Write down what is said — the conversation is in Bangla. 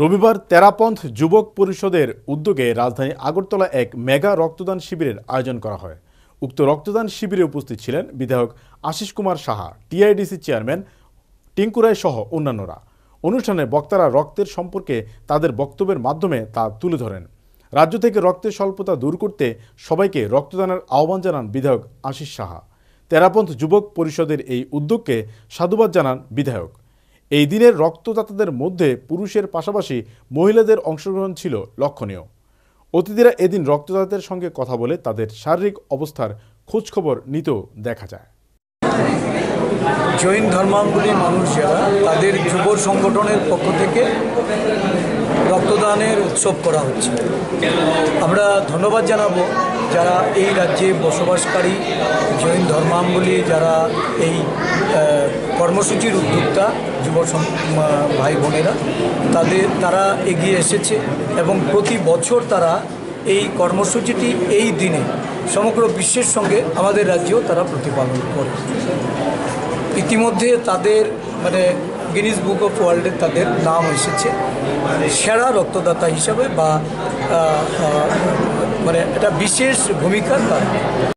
রবিবার তেরাপন্থ যুবক পরিষদের উদ্যোগে রাজধানী আগরতলা এক মেগা রক্তদান শিবিরের আয়োজন করা হয় উক্ত রক্তদান শিবিরে উপস্থিত ছিলেন বিধায়ক আশিস কুমার সাহা টিআইডিসি চেয়ারম্যান টিঙ্কুরাই সহ অন্যান্যরা অনুষ্ঠানে বক্তারা রক্তের সম্পর্কে তাদের বক্তব্যের মাধ্যমে তা তুলে ধরেন রাজ্য থেকে রক্তের স্বল্পতা দূর করতে সবাইকে রক্তদানের আহ্বান জানান বিধায়ক আশিস সাহা তেরাপন্থ যুবক পরিষদের এই উদ্যোগকে সাধুবাদ জানান বিধায়ক এই দিনের রক্তদাতাদের মধ্যে পুরুষের পাশাপাশি মহিলাদের অংশগ্রহণ ছিল লক্ষণীয় অতিথিরা এদিন রক্তদাতাদের সঙ্গে কথা বলে তাদের শারীরিক অবস্থার খোঁজখবর নিতেও দেখা যায় জৈন ধর্মাবলী মানুষ যারা তাদের যুব সংগঠনের পক্ষ থেকে রক্তদানের উৎসব করা হচ্ছে আমরা ধন্যবাদ জানাবো যারা এই রাজ্যে বসবাসকারী জৈন ধর্মাবলী যারা এই কর্মসূচির উদ্যোক্তা যুব ভাই বোনেরা তাদের তারা এগিয়ে এসেছে এবং প্রতি বছর তারা এই কর্মসূচিটি এই দিনে সমগ্র বিশ্বের সঙ্গে আমাদের রাজ্যেও তারা প্রতিপালন করে ইতিমধ্যে তাদের মানে গিনিস বুক অফ ওয়ার্ল্ডে তাদের নাম এসেছে সেরা রক্তদাতা হিসাবে বা মানে এটা বিশেষ ভূমিকা তার